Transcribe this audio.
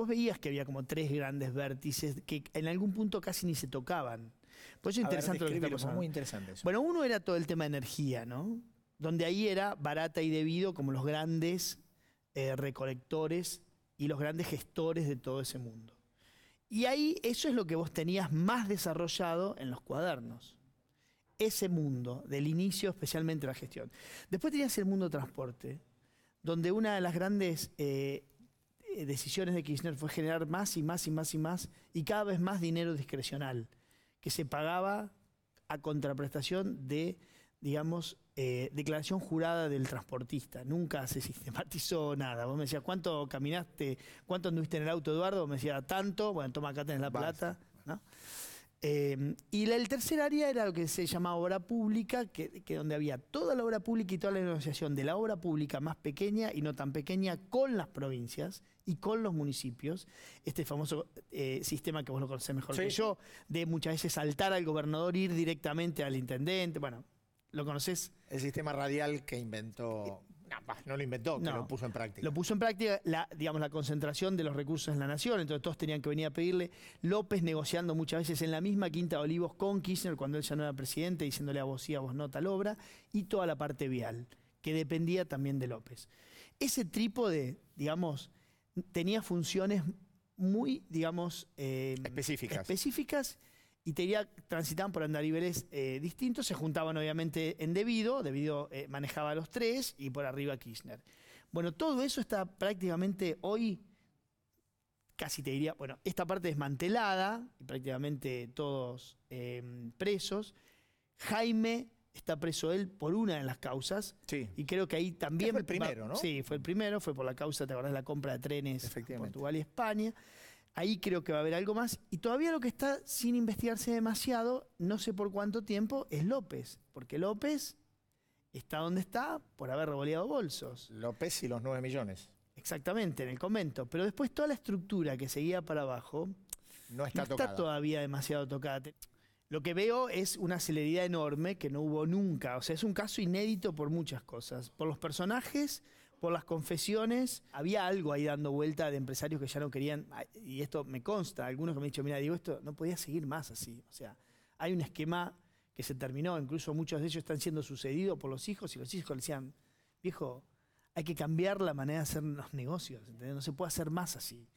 vos veías que había como tres grandes vértices que en algún punto casi ni se tocaban. pues es interesante lo que Muy interesante Bueno, uno era todo el tema de energía, ¿no? Donde ahí era barata y debido como los grandes eh, recolectores y los grandes gestores de todo ese mundo. Y ahí eso es lo que vos tenías más desarrollado en los cuadernos. Ese mundo del inicio, especialmente la gestión. Después tenías el mundo transporte, donde una de las grandes eh, eh, decisiones de Kirchner fue generar más y más y más y más y cada vez más dinero discrecional que se pagaba a contraprestación de, digamos, eh, declaración jurada del transportista. Nunca se sistematizó nada. Vos me decías, ¿cuánto caminaste? ¿Cuánto anduviste en el auto, Eduardo? Me decía, tanto. Bueno, toma, acá tenés la plata. Em, y el tercer área era lo que se llamaba obra pública, que, donde había toda la obra pública y toda la negociación de la obra pública más pequeña y no tan pequeña con las provincias y con los municipios. Este famoso eh, sistema que vos lo conocés mejor que yo, de muchas veces saltar al gobernador, ir directamente al intendente, bueno, ¿Lo conocés? El sistema radial que inventó no, lo inventó, no. Que lo puso en práctica. Lo puso en práctica, la, digamos, la concentración de los recursos en la nación. Entonces todos tenían que venir a pedirle. López negociando muchas veces en la misma Quinta de Olivos con Kirchner cuando él ya no era presidente, diciéndole a vos sí, a vos no tal obra. Y toda la parte vial, que dependía también de López. Ese trípode, digamos, tenía funciones muy, digamos... Eh, específicas y te diría, transitaban por andariveles eh, distintos, se juntaban obviamente en Debido, Debido eh, manejaba a los tres y por arriba Kirchner. Bueno, todo eso está prácticamente hoy, casi te diría, bueno, esta parte desmantelada, y prácticamente todos em, presos. Jaime está preso él por una de las causas. Sí. Y creo que ahí también. Fue el primero, ¿no? Sí, fue el primero, fue por la causa, te acordás, la compra de trenes en Portugal y España. Ahí creo que va a haber algo más. Y todavía lo que está sin investigarse demasiado, no sé por cuánto tiempo, es López. Porque López está donde está por haber revoleado bolsos. López y los 9 millones. Exactamente, en el convento. Pero después toda la estructura que seguía para abajo no está, está todavía demasiado tocada. Lo que veo es una celeridad enorme que no hubo nunca. O sea, es un caso inédito por muchas cosas. Por los personajes, por las confesiones, había algo ahí dando vuelta de empresarios que ya no querían, y esto me consta, algunos que me han dicho, mira, digo, esto no podía seguir más así. O sea, hay un esquema que se terminó, incluso muchos de ellos están siendo sucedidos por los hijos, y los hijos le decían, viejo, hay que cambiar la manera de hacer los negocios, no se puede hacer más así.